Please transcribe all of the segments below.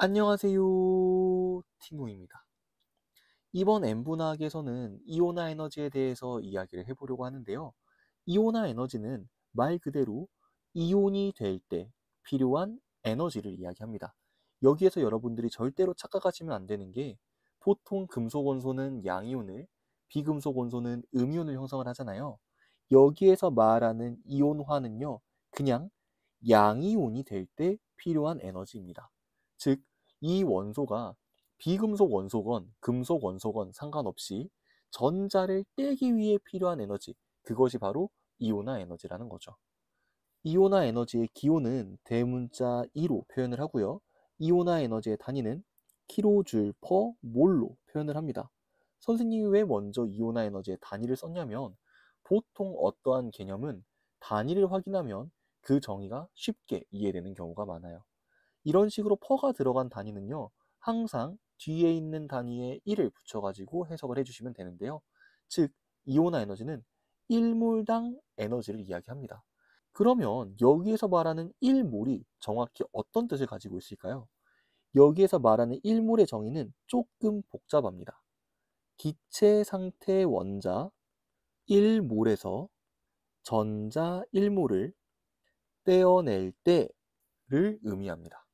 안녕하세요 팅우입니다 이번 엠분학에서는 이온화 에너지에 대해서 이야기를 해보려고 하는데요 이온화 에너지는 말 그대로 이온이 될 때 필요한 에너지를 이야기합니다 여기에서 여러분들이 절대로 착각하시면 안 되는 게 보통 금속 원소는 양이온을 비금속 원소는 음이온을 형성을 하잖아요 여기에서 말하는 이온화는요 그냥 양이온이 될 때 필요한 에너지입니다 즉, 이 원소가 비금속 원소건 금속 원소건 상관없이 전자를 떼기 위해 필요한 에너지, 그것이 바로 이온화 에너지라는 거죠. 이온화 에너지의 기호는 대문자 2로 표현을 하고요. 이온화 에너지의 단위는 킬로줄 퍼 몰로 표현을 합니다. 선생님이 왜 먼저 이온화 에너지의 단위를 썼냐면 보통 어떠한 개념은 단위를 확인하면 그 정의가 쉽게 이해되는 경우가 많아요. 이런 식으로 퍼가 들어간 단위는요. 항상 뒤에 있는 단위에 1을 붙여가지고 해석을 해주시면 되는데요. 즉, 이온화 에너지는 1몰당 에너지를 이야기합니다. 그러면 여기에서 말하는 1몰이 정확히 어떤 뜻을 가지고 있을까요? 여기에서 말하는 1몰의 정의는 조금 복잡합니다. 기체 상태 원자 1몰에서 전자 1몰을 떼어낼 때를 의미합니다.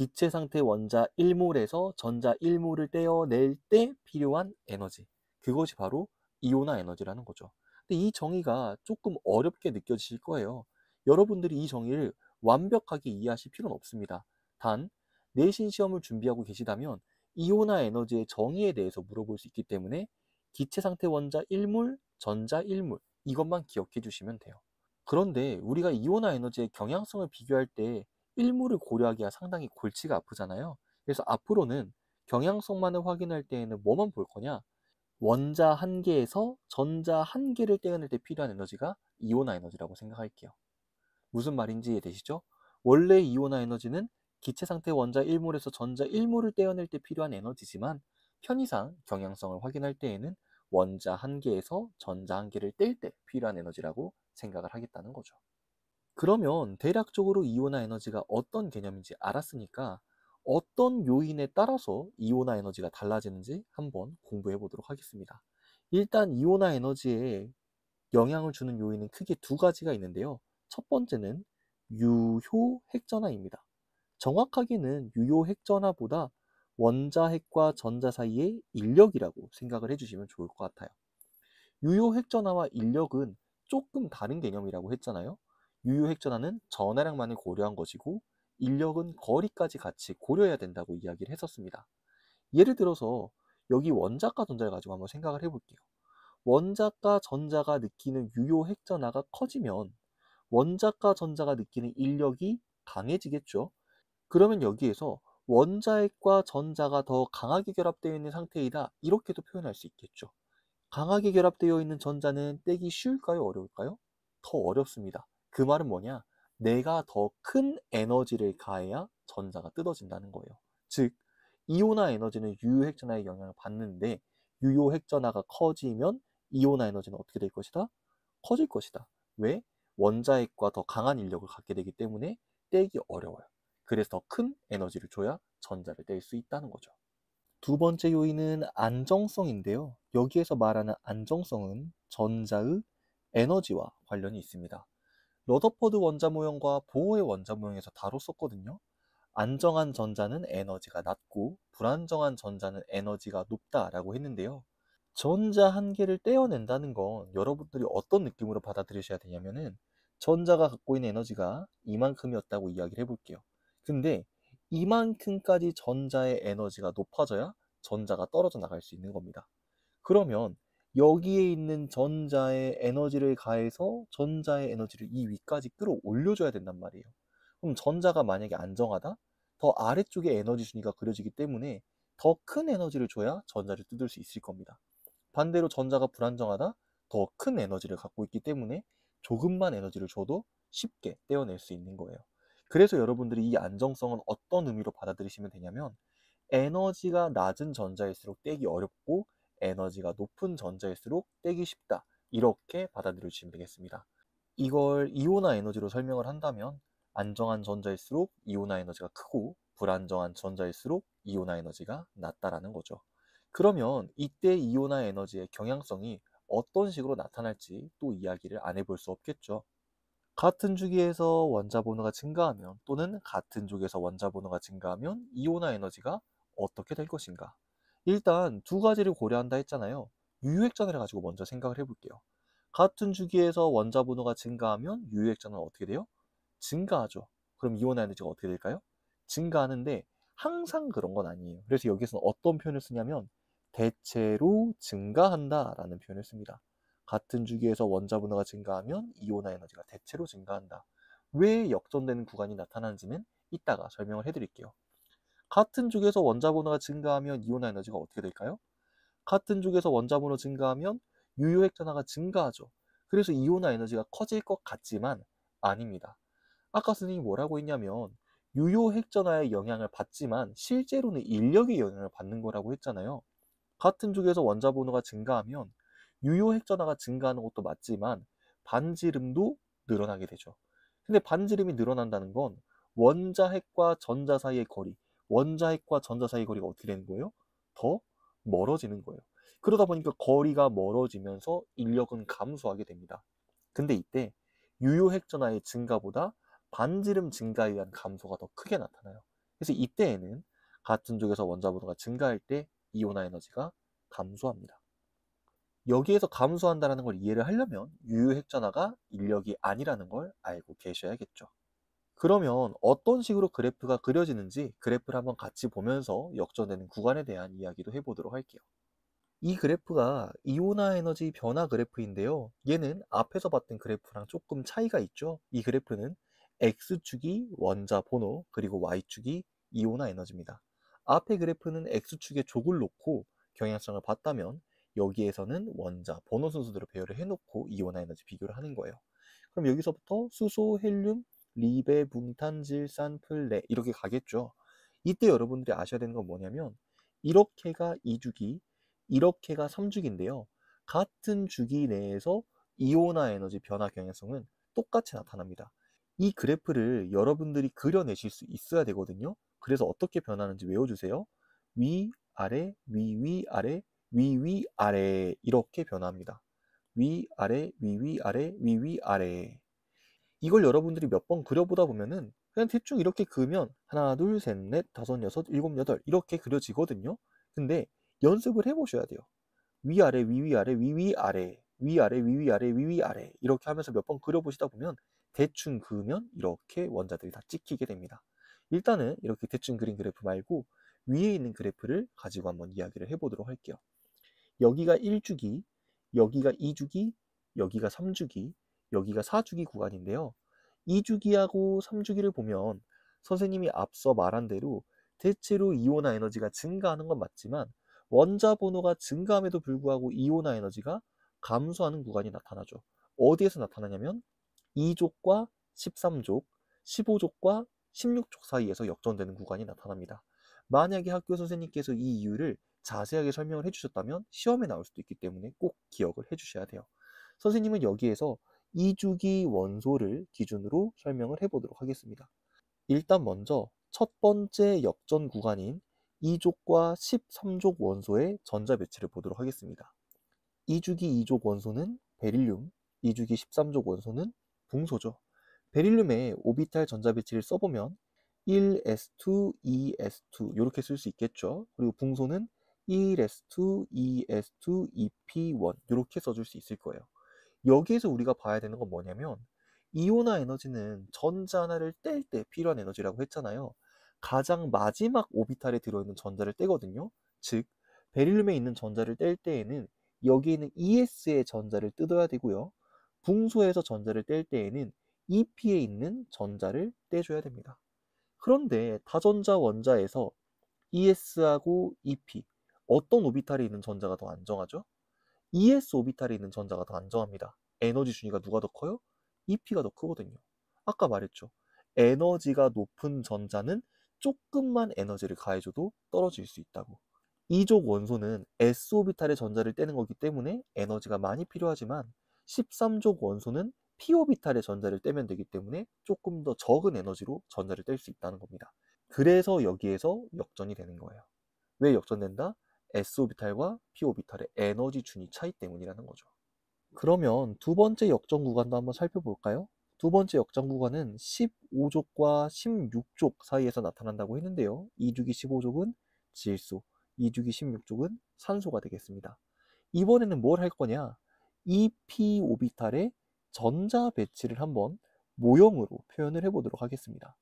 기체 상태 원자 1몰에서 전자 1몰을 떼어낼 때 필요한 에너지. 그것이 바로 이온화 에너지라는 거죠. 근데 이 정의가 조금 어렵게 느껴지실 거예요. 여러분들이 이 정의를 완벽하게 이해하실 필요는 없습니다. 단, 내신 시험을 준비하고 계시다면 이온화 에너지의 정의에 대해서 물어볼 수 있기 때문에 기체 상태 원자 1몰, 전자 1몰 이것만 기억해 주시면 돼요. 그런데 우리가 이온화 에너지의 경향성을 비교할 때 일무를 고려하기가 상당히 골치가 아프잖아요. 그래서 앞으로는 경향성만을 확인할 때에는 뭐만 볼 거냐? 원자 한 개에서 전자 한 개를 떼어낼 때 필요한 에너지가 이온화 에너지라고 생각할게요. 무슨 말인지 이해되시죠? 원래 이온화 에너지는 기체 상태 원자 1몰에서 전자 1몰을 떼어낼 때 필요한 에너지지만 편의상 경향성을 확인할 때에는 원자 한 개에서 전자 한 개를 뗄 때 필요한 에너지라고 생각을 하겠다는 거죠. 그러면 대략적으로 이온화 에너지가 어떤 개념인지 알았으니까 어떤 요인에 따라서 이온화 에너지가 달라지는지 한번 공부해 보도록 하겠습니다. 일단 이온화 에너지에 영향을 주는 요인은 크게 두 가지가 있는데요. 첫 번째는 유효 핵전화입니다. 정확하게는 유효 핵전화보다 원자 핵과 전자 사이의 인력이라고 생각을 해주시면 좋을 것 같아요. 유효 핵전화와 인력은 조금 다른 개념이라고 했잖아요. 유효핵전환은 전화량만을 고려한 것이고 인력은 거리까지 같이 고려해야 된다고 이야기를 했었습니다. 예를 들어서 여기 원자과 전자를 가지고 한번 생각을 해볼게요. 원자과 전자가 느끼는 유효 핵전화가 커지면 원자과 전자가 느끼는 인력이 강해지겠죠. 그러면 여기에서 원자핵과 전자가 더 강하게 결합되어 있는 상태이다 이렇게도 표현할 수 있겠죠. 강하게 결합되어 있는 전자는 떼기 쉬울까요? 어려울까요? 더 어렵습니다. 그 말은 뭐냐? 내가 더 큰 에너지를 가해야 전자가 뜯어진다는 거예요. 즉, 이온화 에너지는 유효 핵전화의 영향을 받는데 유효 핵전화가 커지면 이온화 에너지는 어떻게 될 것이다? 커질 것이다. 왜? 원자핵과 더 강한 인력을 갖게 되기 때문에 떼기 어려워요. 그래서 더 큰 에너지를 줘야 전자를 뗄 수 있다는 거죠. 두 번째 요인은 안정성인데요. 여기에서 말하는 안정성은 전자의 에너지와 관련이 있습니다. 러더퍼드 원자 모형과 보호의 원자 모형에서 다뤘었거든요. 안정한 전자는 에너지가 낮고 불안정한 전자는 에너지가 높다라고 했는데요. 전자 한 개를 떼어낸다는 건 여러분들이 어떤 느낌으로 받아들이셔야 되냐면은 전자가 갖고 있는 에너지가 이만큼이었다고 이야기를 해볼게요. 근데 이만큼까지 전자의 에너지가 높아져야 전자가 떨어져 나갈 수 있는 겁니다. 그러면 여기에 있는 전자의 에너지를 가해서 전자의 에너지를 이 위까지 끌어올려줘야 된단 말이에요. 그럼 전자가 만약에 안정하다? 더 아래쪽에 에너지 순위가 그려지기 때문에 더 큰 에너지를 줘야 전자를 뜯을 수 있을 겁니다. 반대로 전자가 불안정하다? 더 큰 에너지를 갖고 있기 때문에 조금만 에너지를 줘도 쉽게 떼어낼 수 있는 거예요. 그래서 여러분들이 이 안정성은 어떤 의미로 받아들이시면 되냐면 에너지가 낮은 전자일수록 떼기 어렵고 에너지가 높은 전자일수록 떼기 쉽다. 이렇게 받아들여주시면 되겠습니다. 이걸 이온화 에너지로 설명을 한다면 안정한 전자일수록 이온화 에너지가 크고 불안정한 전자일수록 이온화 에너지가 낮다라는 거죠. 그러면 이때 이온화 에너지의 경향성이 어떤 식으로 나타날지 또 이야기를 안 해볼 수 없겠죠. 같은 주기에서 원자 번호가 증가하면 또는 같은 쪽에서 원자 번호가 증가하면 이온화 에너지가 어떻게 될 것인가? 일단 두 가지를 고려한다 했잖아요. 유효액전을 가지고 먼저 생각을 해볼게요. 같은 주기에서 원자 번호가 증가하면 유효액전은 어떻게 돼요? 증가하죠. 그럼 이온 에너지가 어떻게 될까요? 증가하는데 항상 그런 건 아니에요. 그래서 여기서는 에 어떤 표현을 쓰냐면 대체로 증가한다라는 표현을 씁니다. 같은 주기에서 원자 번호가 증가하면 이온화 에너지가 대체로 증가한다. 왜 역전되는 구간이 나타나는지는 이따가 설명을 해드릴게요. 같은 쪽에서 원자번호가 증가하면 이온 화 에너지가 어떻게 될까요? 같은 쪽에서 원자번호 증가하면 유효핵 전화가 증가하죠. 그래서 이온화 에너지가 커질 것 같지만 아닙니다. 아까 선생님이 뭐라고 했냐면 유효 핵전화의 영향을 받지만 실제로는 인력의 영향을 받는 거라고 했잖아요. 같은 쪽에서 원자 번호가 증가하면 유효 핵전화가 증가하는 것도 맞지만 반지름도 늘어나게 되죠. 근데 반지름이 늘어난다는 건 원자 핵과 전자 사이의 거리, 원자핵과 전자 사이 거리가 어떻게 되는 거예요? 더 멀어지는 거예요. 그러다 보니까 거리가 멀어지면서 인력은 감소하게 됩니다. 근데 이때 유효핵 전화의 증가보다 반지름 증가에 의한 감소가 더 크게 나타나요. 그래서 이때에는 같은 쪽에서 원자 번호가 증가할 때 이온화 에너지가 감소합니다. 여기에서 감소한다는 걸 이해를 하려면 유효핵 전화가 인력이 아니라는 걸 알고 계셔야겠죠. 그러면 어떤 식으로 그래프가 그려지는지 그래프를 한번 같이 보면서 역전되는 구간에 대한 이야기도 해보도록 할게요. 이 그래프가 이오나 에너지 변화 그래프인데요. 얘는 앞에서 봤던 그래프랑 조금 차이가 있죠. 이 그래프는 X축이 원자 번호 그리고 Y축이 이오나 에너지입니다. 앞에 그래프는 X축에 족을 놓고 경향성을 봤다면 여기에서는 원자 번호 순서대로 배열을 해놓고 이오나 에너지 비교를 하는 거예요. 그럼 여기서부터 수소, 헬륨, 리베, 붕탄질 산플레 네, 이렇게 가겠죠. 이때 여러분들이 아셔야 되는 건 뭐냐면 이렇게가 2주기, 이렇게가 3주기인데요. 같은 주기 내에서 이온화 에너지 변화 경향성은 똑같이 나타납니다. 이 그래프를 여러분들이 그려내실 수 있어야 되거든요. 그래서 어떻게 변하는지 외워주세요. 위, 아래, 위, 위, 아래, 위, 위, 아래 이렇게 변합니다. 위, 아래, 위, 위, 아래, 위, 위, 아래 이걸 여러분들이 몇 번 그려보다 보면은 그냥 대충 이렇게 그으면 하나, 둘, 셋, 넷, 다섯, 여섯, 일곱, 여덟 이렇게 그려지거든요. 근데 연습을 해보셔야 돼요. 위아래, 위위아래, 위위아래, 위아래, 위위아래, 위위아래 이렇게 하면서 몇 번 그려보시다 보면 대충 그으면 이렇게 원자들이 다 찍히게 됩니다. 일단은 이렇게 대충 그린 그래프 말고 위에 있는 그래프를 가지고 한번 이야기를 해보도록 할게요. 여기가 1주기, 여기가 2주기, 여기가 3주기, 여기가 4주기 구간인데요. 2주기하고 3주기를 보면 선생님이 앞서 말한 대로 대체로 이온화 에너지가 증가하는 건 맞지만 원자 번호가 증가함에도 불구하고 이온화 에너지가 감소하는 구간이 나타나죠. 어디에서 나타나냐면 2족과 13족, 15족과 16족 사이에서 역전되는 구간이 나타납니다. 만약에 학교 선생님께서 이 이유를 자세하게 설명을 해주셨다면 시험에 나올 수도 있기 때문에 꼭 기억을 해주셔야 돼요. 선생님은 여기에서 2주기 원소를 기준으로 설명을 해보도록 하겠습니다. 일단 먼저 첫 번째 역전 구간인 2족과 13족 원소의 전자 배치를 보도록 하겠습니다. 2주기 2족 원소는 베릴륨, 2주기 13족 원소는 붕소죠. 베릴륨에 오비탈 전자 배치를 써보면 1s2, 2s2 이렇게 쓸 수 있겠죠. 그리고 붕소는 1s2, 2s2, 2p1 이렇게 써줄 수 있을 거예요. 여기에서 우리가 봐야 되는 건 뭐냐면 이온화 에너지는 전자하나를 뗄 때 필요한 에너지라고 했잖아요. 가장 마지막 오비탈에 들어있는 전자를 떼거든요. 즉 베릴륨에 있는 전자를 뗄 때에는 여기 있는 ES의 전자를 뜯어야 되고요. 붕소에서 전자를 뗄 때에는 EP에 있는 전자를 떼줘야 됩니다. 그런데 다전자 원자에서 ES하고 EP 어떤 오비탈에 있는 전자가 더 안정하죠? ES 오비탈에 있는 전자가 더 안정합니다. 에너지 순위가 누가 더 커요? EP가 더 크거든요. 아까 말했죠. 에너지가 높은 전자는 조금만 에너지를 가해줘도 떨어질 수 있다고. 이족 원소는 S 오비탈의 전자를 떼는 거기 때문에 에너지가 많이 필요하지만 13족 원소는 P 오비탈의 전자를 떼면 되기 때문에 조금 더 적은 에너지로 전자를 뗄 수 있다는 겁니다. 그래서 여기에서 역전이 되는 거예요. 왜 역전된다? s 오비탈과 p 오비탈의 에너지 준위 차이 때문이라는 거죠. 그러면 두 번째 역정 구간도 한번 살펴볼까요? 두 번째 역정 구간은 15족과 16족 사이에서 나타난다고 했는데요. 2주기 15족은 질소, 2주기 16족은 산소가 되겠습니다. 이번에는 뭘 할 거냐? EP 오비탈의 전자 배치를 한번 모형으로 표현을 해보도록 하겠습니다.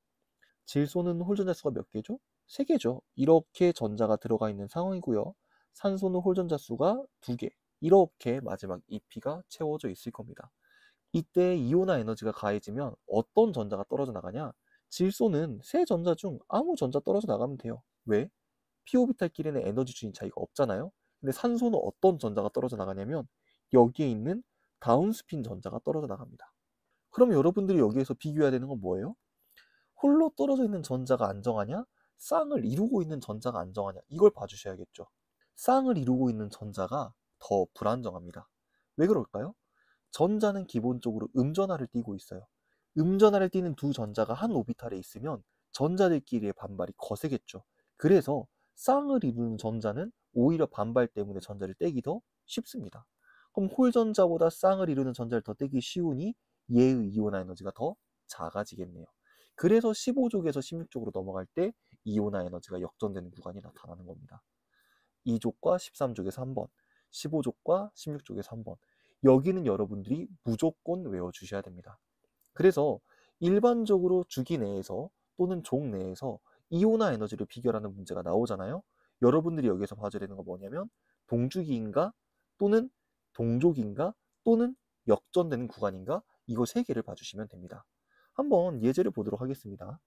질소는 홀 전자 수가 몇 개죠? 3개죠. 이렇게 전자가 들어가 있는 상황이고요. 산소는 홀전자 수가 2개. 이렇게 마지막 EP가 채워져 있을 겁니다. 이때 이온화 에너지가 가해지면 어떤 전자가 떨어져 나가냐? 질소는 세 전자 중 아무 전자 떨어져 나가면 돼요. 왜? p오비탈끼리는 에너지 주인 차이가 없잖아요. 근데 산소는 어떤 전자가 떨어져 나가냐면 여기에 있는 다운스핀 전자가 떨어져 나갑니다. 그럼 여러분들이 여기에서 비교해야 되는 건 뭐예요? 홀로 떨어져 있는 전자가 안정하냐? 쌍을 이루고 있는 전자가 안정하냐 이걸 봐주셔야겠죠. 쌍을 이루고 있는 전자가 더 불안정합니다. 왜 그럴까요? 전자는 기본적으로 음전하를 띠고 있어요. 음전하를 띠는 두 전자가 한 오비탈에 있으면 전자들끼리의 반발이 거세겠죠. 그래서 쌍을 이루는 전자는 오히려 반발 때문에 전자를 떼기 더 쉽습니다. 그럼 홀 전자보다 쌍을 이루는 전자를 더 떼기 쉬우니 얘의 이온화 에너지가 더 작아지겠네요. 그래서 15족에서 16족으로 넘어갈 때 이온화 에너지가 역전되는 구간이 나타나는 겁니다. 2족과 13족에서 한번 15족과 1 6족에서 한번 여기는 여러분들이 무조건 외워주셔야 됩니다. 그래서 일반적으로 주기 내에서 또는 종 내에서 이온화 에너지를 비교하는 문제가 나오잖아요. 여러분들이 여기에서 봐줘야 되는 건 뭐냐면 동주기인가 또는 동족인가 또는 역전되는 구간인가 이거 세 개를 봐주시면 됩니다. 한번 예제를 보도록 하겠습니다.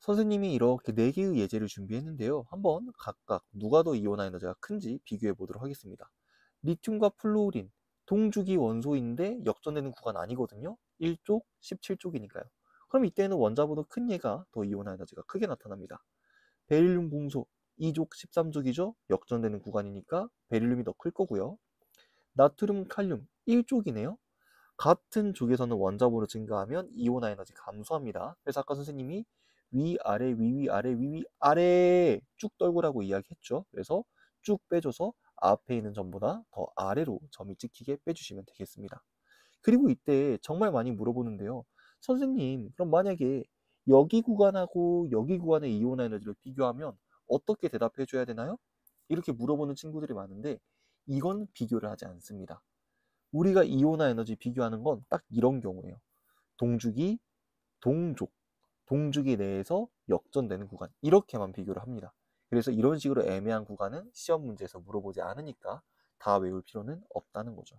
선생님이 이렇게 4개의 예제를 준비했는데요. 한번 각각 누가 더 이온화 에너지가 큰지 비교해 보도록 하겠습니다. 리튬과 플루오린, 동주기 원소인데 역전되는 구간 아니거든요. 1쪽, 17쪽이니까요. 그럼 이때는 원자보다 큰 얘가 더 이온화 에너지가 크게 나타납니다. 베릴륨 봉소, 2족, 1 3족이죠 역전되는 구간이니까 베릴륨이 더 클 거고요. 나트륨, 칼륨, 1쪽이네요. 같은 쪽에서는 원자보로 증가하면 이온화 에너지 감소합니다. 그래서 아까 선생님이 위아래 위 위아래 위 위아래 쭉 떨구라고 이야기했죠. 그래서 쭉 빼줘서 앞에 있는 점보다 더 아래로 점이 찍히게 빼주시면 되겠습니다. 그리고 이때 정말 많이 물어보는데요. 선생님, 그럼 만약에 여기 구간하고 여기 구간의 이온 화 에너지를 비교하면 어떻게 대답해 줘야 되나요? 이렇게 물어보는 친구들이 많은데 이건 비교를 하지 않습니다. 우리가 이온화 에너지 비교하는 건 딱 이런 경우예요. 동주기, 동족. 동주기 내에서 역전되는 구간 이렇게만 비교를 합니다. 그래서 이런 식으로 애매한 구간은 시험 문제에서 물어보지 않으니까 다 외울 필요는 없다는 거죠.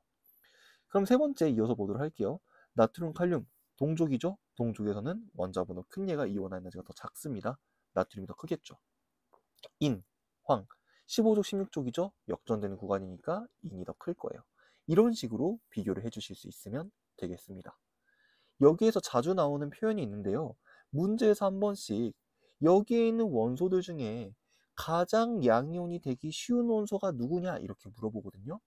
그럼 세 번째 이어서 보도록 할게요. 나트륨, 칼륨, 동족이죠? 동족에서는 원자번호 큰 얘가 이온화 에너지가 더 작습니다. 나트륨이 더 크겠죠. 인, 황, 15족, 16족이죠? 역전되는 구간이니까 인이 더 클 거예요. 이런 식으로 비교를 해주실 수 있으면 되겠습니다. 여기에서 자주 나오는 표현이 있는데요. 문제에서 한 번씩 여기에 있는 원소들 중에 가장 양이온이 되기 쉬운 원소가 누구냐 이렇게 물어보거든요.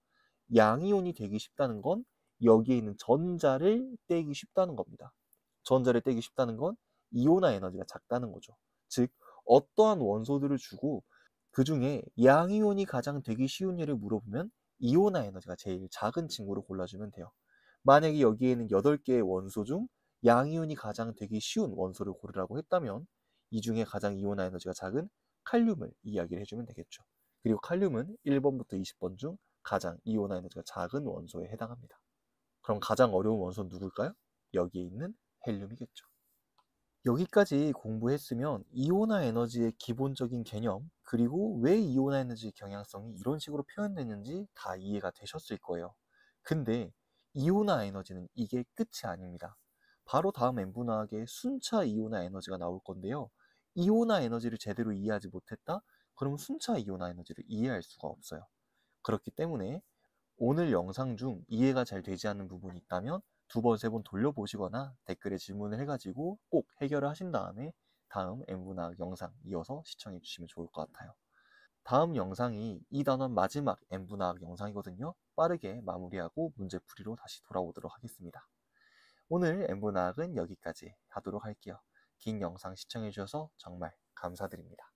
양이온이 되기 쉽다는 건 여기에 있는 전자를 떼기 쉽다는 겁니다. 전자를 떼기 쉽다는 건 이온화 에너지가 작다는 거죠. 즉 어떠한 원소들을 주고 그 중에 양이온이 가장 되기 쉬운 예를 물어보면 이온화 에너지가 제일 작은 친구를 골라주면 돼요. 만약에 여기에는 8개의 원소 중 양이온이 가장 되기 쉬운 원소를 고르라고 했다면 이 중에 가장 이온화 에너지가 작은 칼륨을 이야기를 해주면 되겠죠. 그리고 칼륨은 1번부터 20번 중 가장 이온화 에너지가 작은 원소에 해당합니다. 그럼 가장 어려운 원소는 누굴까요? 여기에 있는 헬륨이겠죠. 여기까지 공부했으면 이온화 에너지의 기본적인 개념, 그리고 왜 이온화 에너지의 경향성이 이런 식으로 표현되는지 다 이해가 되셨을 거예요. 근데 이온화 에너지는 이게 끝이 아닙니다. 바로 다음 엔분화학의 순차 이온화 에너지가 나올 건데요. 이온화 에너지를 제대로 이해하지 못했다? 그럼 순차 이온화 에너지를 이해할 수가 없어요. 그렇기 때문에 오늘 영상 중 이해가 잘 되지 않는 부분이 있다면 두 번, 세 번 돌려보시거나 댓글에 질문을 해가지고 꼭 해결을 하신 다음에 다음 M분학 화 영상 이어서 시청해 주시면 좋을 것 같아요. 다음 영상이 이 단원 마지막 M분학 화 영상이거든요. 빠르게 마무리하고 문제풀이로 다시 돌아오도록 하겠습니다. 오늘 엠브나학은 여기까지 하도록 할게요. 긴 영상 시청해주셔서 정말 감사드립니다.